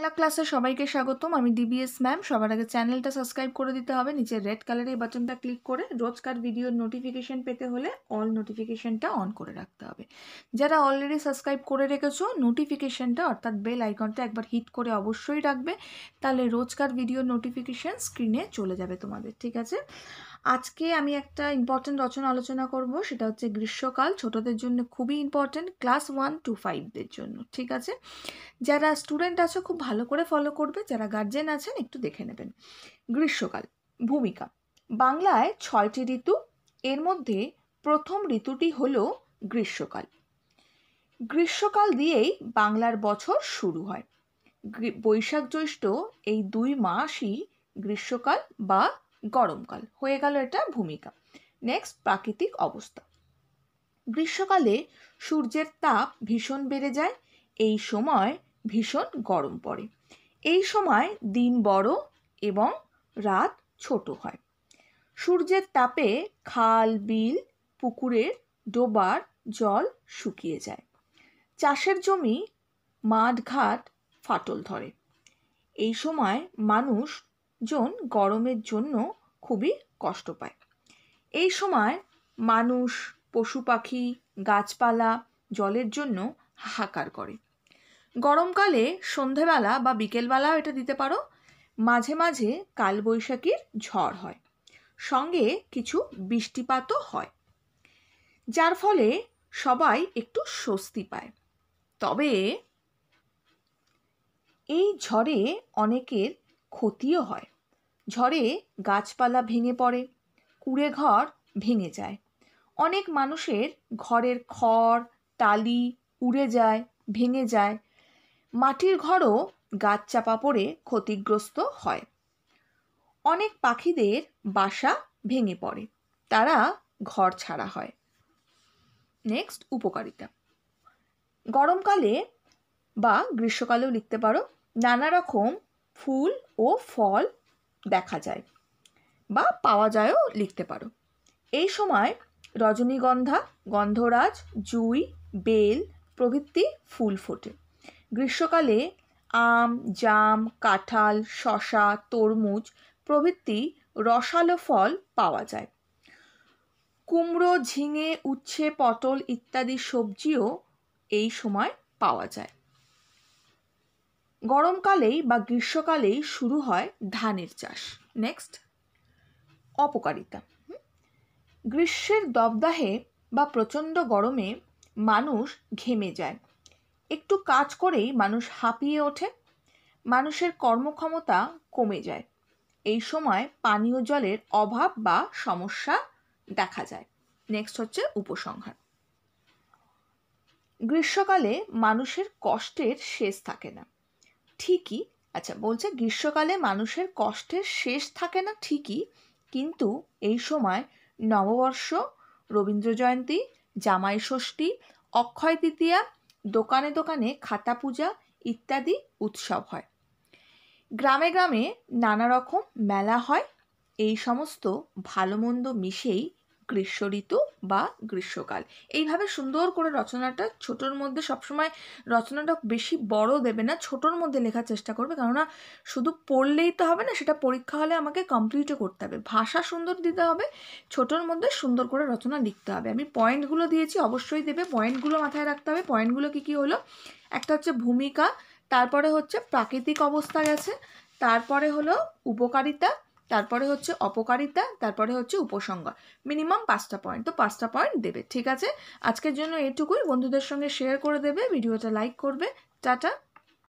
বাংলা ক্লাসে সবাইকে স্বাগতম আমি ডিবিএস ম্যাম সবার আগে চ্যানেলটা সাবস্ক্রাইব করে দিতে হবে নিচে রেড কালারের বাটনটা ক্লিক করে রোজকার ভিডিওর নোটিফিকেশান পেতে হলে অল নোটিফিকেশানটা অন করে রাখতে হবে যারা অলরেডি সাবস্ক্রাইব করে রেখেছো নোটিফিকেশানটা অর্থাৎ বেল আইকনটা একবার হিট করে অবশ্যই রাখবে তাহলে রোজকার ভিডিওর নোটিফিকেশন স্ক্রিনে চলে যাবে তোমাদের ঠিক আছে আজকে আমি একটা ইম্পর্টেন্ট রচনা আলোচনা করব সেটা হচ্ছে গ্রীষ্মকাল ছোটদের জন্য খুবই ইম্পর্টেন্ট ক্লাস ওয়ান টু ফাইভদের জন্য ঠিক আছে যারা স্টুডেন্ট আছে খুব ভালো করে ফলো করবে যারা গার্জেন আছেন একটু দেখে নেবেন গ্রীষ্মকাল ভূমিকা বাংলায় ছয়টি ঋতু এর মধ্যে প্রথম ঋতুটি হল গ্রীষ্মকাল গ্রীষ্মকাল দিয়েই বাংলার বছর শুরু হয় বৈশাখ জ্যৈষ্ঠ এই দুই মাসই গ্রীষ্মকাল বা গরমকাল হয়ে গেল এটা ভূমিকা নেক্সট প্রাকৃতিক অবস্থা গ্রীষ্মকালে সূর্যের তাপ ভীষণ বেড়ে যায় এই সময় ভীষণ গরম পড়ে এই সময় দিন বড় এবং রাত ছোট হয় সূর্যের তাপে খাল বিল পুকুরের ডোবার জল শুকিয়ে যায় চাষের জমি মাঠঘাট ফাটল ধরে এই সময় মানুষ জন গরমের জন্য খুবই কষ্ট পায় এই সময় মানুষ পশু পাখি গাছপালা জলের জন্য হাহাকার করে গরমকালে সন্ধেবেলা বা বিকেলবেলাও এটা দিতে পারো মাঝে মাঝে কালবৈশাখীর ঝড় হয় সঙ্গে কিছু বৃষ্টিপাতও হয় যার ফলে সবাই একটু স্বস্তি পায় তবে এই ঝড়ে অনেকের ক্ষতিও হয় ঝড়ে গাছপালা ভেঙে পড়ে কুড়ে ঘর ভেঙে যায় অনেক মানুষের ঘরের খড় টালি উড়ে যায় ভেঙে যায় মাটির ঘরও গাছ চাপা পড়ে ক্ষতিগ্রস্ত হয় অনেক পাখিদের বাসা ভেঙে পড়ে তারা ঘর ছাড়া হয় নেক্সট উপকারিতা গরমকালে বা গ্রীষ্মকালেও লিখতে পারো নানা রকম ফুল ও ফল দেখা যায় বা পাওয়া যায়ও লিখতে পারো এই সময় রজনীগন্ধা গন্ধরাজ জুই বেল প্রভৃতি ফুল ফোটে গ্রীষ্মকালে আম জাম কাঁঠাল শশা তরমুজ প্রভৃতি রসালো ফল পাওয়া যায় কুমড়ো ঝিঙে উচ্ছে পটল ইত্যাদি সবজিও এই সময় পাওয়া যায় গরমকালেই বা গ্রীষ্মকালেই শুরু হয় ধানের চাষ নেক্সট অপকারিতা গ্রীষ্মের দবদাহে বা প্রচণ্ড গরমে মানুষ ঘেমে যায় একটু কাজ করেই মানুষ হাঁপিয়ে ওঠে মানুষের কর্মক্ষমতা কমে যায় এই সময় পানীয় জলের অভাব বা সমস্যা দেখা যায় নেক্সট হচ্ছে উপসংহার গ্রীষ্মকালে মানুষের কষ্টের শেষ থাকে না ঠিকই আচ্ছা বলছে গ্রীষ্মকালে মানুষের কষ্টের শেষ থাকে না ঠিকই কিন্তু এই সময় নববর্ষ রবীন্দ্র জয়ন্তী জামাই ষষ্ঠী অক্ষয় তৃতীয়া দোকানে দোকানে খাতা পূজা ইত্যাদি উৎসব হয় গ্রামে গ্রামে নানা রকম মেলা হয় এই সমস্ত ভালো মন্দ মিশেই গ্রীষ্ম ঋতু বা গ্রীষ্মকাল এইভাবে সুন্দর করে রচনাটা ছোটোর মধ্যে সবসময় রচনাটা বেশি বড় দেবে না ছোটোর মধ্যে লেখার চেষ্টা করবে কেননা শুধু পড়লেই তো হবে না সেটা পরীক্ষা হলে আমাকে কমপ্লিটও করতে হবে ভাষা সুন্দর দিতে হবে ছোটোর মধ্যে সুন্দর করে রচনা লিখতে হবে আমি পয়েন্টগুলো দিয়েছি অবশ্যই দেবে পয়েন্টগুলো মাথায় রাখতে হবে পয়েন্টগুলো কী কী হলো একটা হচ্ছে ভূমিকা তারপরে হচ্ছে প্রাকৃতিক অবস্থা গেছে তারপরে হলো উপকারিতা তারপরে হচ্ছে অপকারিতা তারপরে হচ্ছে উপসংহার মিনিমাম পাঁচটা পয়েন্ট তো পাঁচটা পয়েন্ট দেবে ঠিক আছে আজকের জন্য এটুকুই বন্ধুদের সঙ্গে শেয়ার করে দেবে ভিডিওটা লাইক করবে টাটা